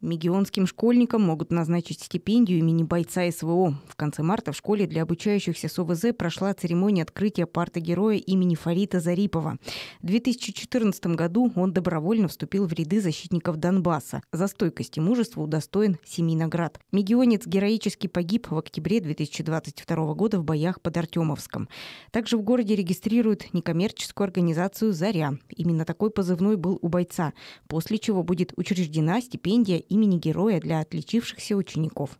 Мегионским школьникам могут назначить стипендию имени бойца СВО. В конце марта в школе для обучающихся с прошла церемония открытия парта героя имени Фарита Зарипова. В 2014 году он добровольно вступил в ряды защитников Донбасса. За стойкость и мужество удостоен семи наград. Мегионец героически погиб в октябре 2022 года в боях под Артемовском. Также в городе регистрируют некоммерческую организацию «Заря». Именно такой позывной был у бойца, после чего будет учреждена стипендия имени героя для отличившихся учеников.